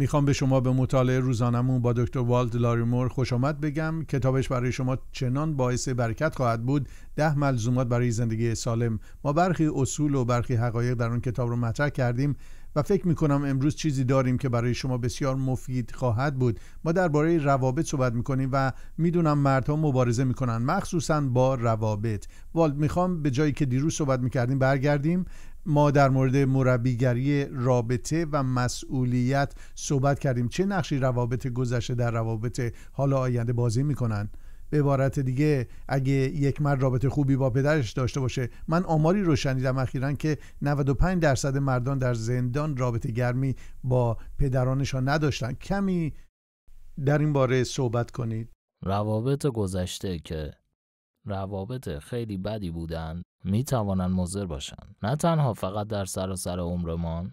میخوام به شما به مطالعه روزانمون با دکتر والد لاریمور خوش آمد بگم کتابش برای شما چنان باعث برکت خواهد بود ده ملزومات برای زندگی سالم ما برخی اصول و برخی حقایق در اون کتاب رو مطرح کردیم و فکر میکنم امروز چیزی داریم که برای شما بسیار مفید خواهد بود ما درباره روابط صحبت میکنیم و میدونم مردها مبارزه میکنن مخصوصا با روابط والد میخوام به جایی که دیروز صحبت میکردیم برگردیم ما در مورد مربیگری رابطه و مسئولیت صحبت کردیم چه نقشی روابط گذشته در روابط حال آینده بازی میکنن به عبارت دیگه اگه یک مرد رابطه خوبی با پدرش داشته باشه من آماری رو شنیدم اخیرا که 95 درصد مردان در زندان رابطه گرمی با پدرانشان نداشتن کمی در این باره صحبت کنید روابط گذشته که روابط خیلی بدی بودن می توانند مضر باشند نه تنها فقط در سراسر عمرمان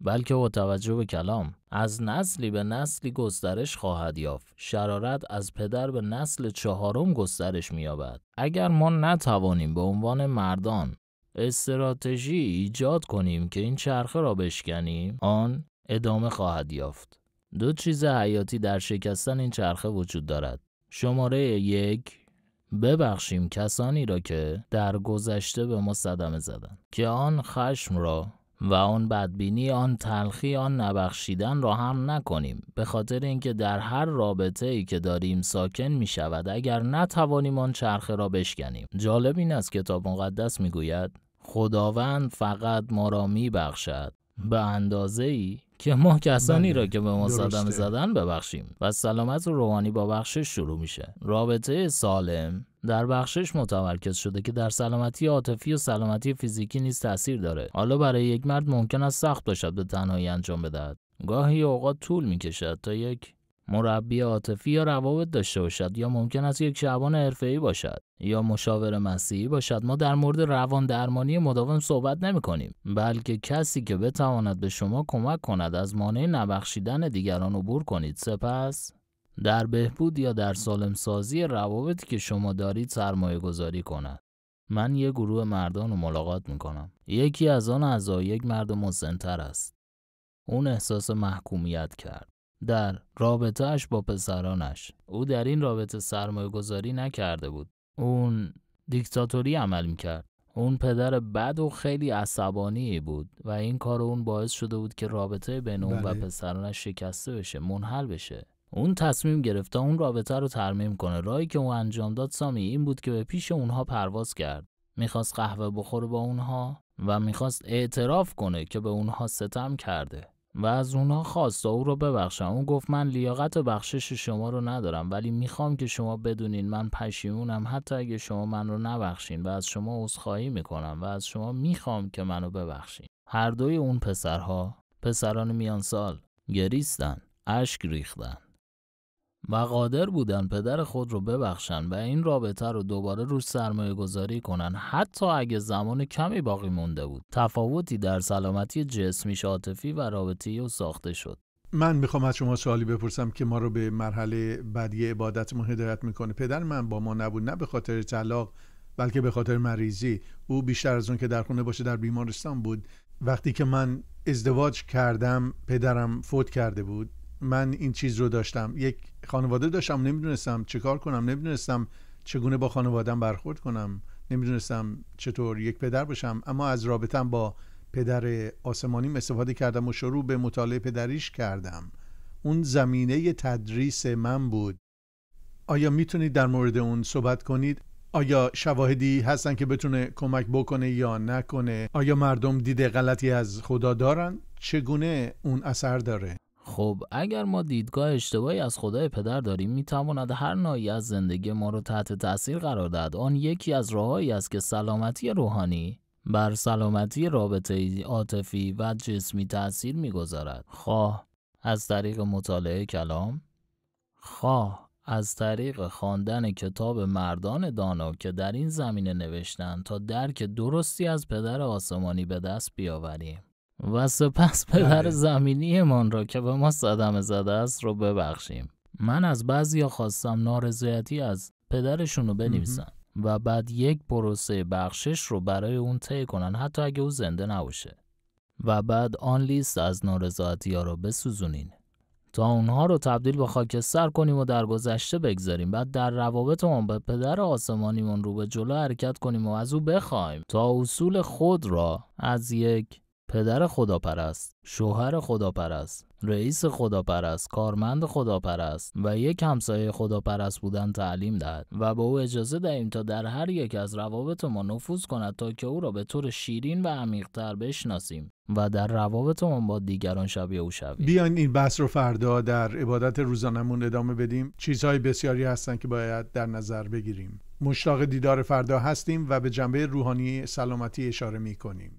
بلکه با توجه به کلام از نسلی به نسلی گسترش خواهد یافت شرارت از پدر به نسل چهارم گسترش مییابد اگر ما نتوانیم به عنوان مردان استراتژی ایجاد کنیم که این چرخه را بشکنیم آن ادامه خواهد یافت دو چیز حیاتی در شکستن این چرخه وجود دارد شماره یک ببخشیم کسانی را که در گذشته به ما صدمه زدند که آن خشم را و آن بدبینی آن تلخی آن نبخشیدن را هم نکنیم به خاطر اینکه در هر رابطه ای که داریم ساکن می شود اگر نتوانیم آن چرخه را بشکنیم جالب این است کتاب مقدس می گوید خداوند فقط ما را می بخشد به اندازه ای که ما کسانی بله، را که به ما صدم زدن ببخشیم و سلامت روانی با بخشش شروع میشه رابطه سالم در بخشش متمرکز شده که در سلامتی عاطفی و سلامتی فیزیکی نیز تاثیر داره حالا برای یک مرد ممکن است سخت باشد به تنهایی انجام بدهد گاهی اوقات طول میکشد تا یک مربی عاطفی یا روابط داشته باشد یا ممکن است یک شعبان حرفه‌ای باشد یا مشاور مسیحی باشد ما در مورد روان درمانی مداوم صحبت نمی کنیم بلکه کسی که بتواند به شما کمک کند از مانع نبخشیدن دیگران عبور کنید سپس در بهبود یا در سالمسازی روابطی که شما دارید سرمایه گذاری کند من یک گروه مردان رو ملاقات می کنم. یکی از آن اعضا یک مرد مسنتر است. اون احساس محکومیت کرد. در رابطهش با پسرانش او در این رابطه سرمایه گذاری نکرده بود اون دیکتاتوری عمل میکرد اون پدر بد و خیلی عصبانی بود و این کار اون باعث شده بود که رابطه بین اون و بله. پسرانش شکسته بشه منحل بشه اون تصمیم گرفت تا اون رابطه رو ترمیم کنه رای که اون انجام داد سامی این بود که به پیش اونها پرواز کرد میخواست قهوه بخوره با اونها و میخواست اعتراف کنه که به اونها ستم کرده و از اونا خواست او رو ببخشم اون گفت من لیاقت بخشش شما رو ندارم ولی میخوام که شما بدونین من پشیمونم حتی اگه شما من رو نبخشین و از شما عذرخواهی میکنم و از شما میخوام که منو ببخشین هر دوی اون پسرها پسران میان سال گریستن اشک ریختن و قادر بودن پدر خود رو ببخشن و این رابطه رو دوباره روش سرمایه گذاری کنن حتی اگه زمان کمی باقی مونده بود تفاوتی در سلامتی جسمی عاطفی و رابطی او ساخته شد من میخوام از شما سوالی بپرسم که ما رو به مرحله بعدی ما هدایت میکنه پدر من با ما نبود نه به خاطر طلاق بلکه به خاطر مریضی او بیشتر از اون که در خونه باشه در بیمارستان بود وقتی که من ازدواج کردم پدرم فوت کرده بود من این چیز رو داشتم یک خانواده داشتم نمیدونستم چه کار کنم نمیدونستم چگونه با خانوادم برخورد کنم نمیدونستم چطور یک پدر باشم اما از رابطم با پدر آسمانیم استفاده کردم و شروع به مطالعه پدریش کردم اون زمینه تدریس من بود آیا میتونید در مورد اون صحبت کنید؟ آیا شواهدی هستن که بتونه کمک بکنه یا نکنه؟ آیا مردم دید غلطی از خدا دارن؟ چگونه اون اثر داره؟ خب اگر ما دیدگاه اشتباهی از خدای پدر داریم میتواند هر نایی از زندگی ما را تحت تاثیر قرار دهد آن یکی از راههایی است که سلامتی روحانی بر سلامتی رابطه عاطفی و جسمی تاثیر میگذارد خواه از طریق مطالعه کلام خواه از طریق خواندن کتاب مردان دانا که در این زمینه نوشتن تا درک درستی از پدر آسمانی به دست بیاوریم و سپس پدر زمینی من را که به ما صدمه زده است رو ببخشیم من از بعضی خواستم نارضایتی از پدرشون رو بنویسن و بعد یک پروسه بخشش رو برای اون طی کنن حتی اگه او زنده نباشه و بعد آن لیست از نارضایتی ها رو بسوزونین تا اونها رو تبدیل به خاکستر کنیم و در گذشته بگذاریم بعد در روابطمون به پدر آسمانیمون رو به جلو حرکت کنیم و از او بخوایم تا اصول خود را از یک پدر خداپرست، شوهر خداپرست، رئیس خداپرست، کارمند خداپرست و یک همسایه خداپرست بودن تعلیم دهد و به او اجازه دهیم تا در هر یک از روابط ما نفوذ کند تا که او را به طور شیرین و عمیقتر بشناسیم و در ما با دیگران شبیه او شویم بیاین این بحث رو فردا در عبادت روزانمون ادامه بدیم چیزهای بسیاری هستند که باید در نظر بگیریم مشتاق دیدار فردا هستیم و به جنبه روحانی سلامتی اشاره می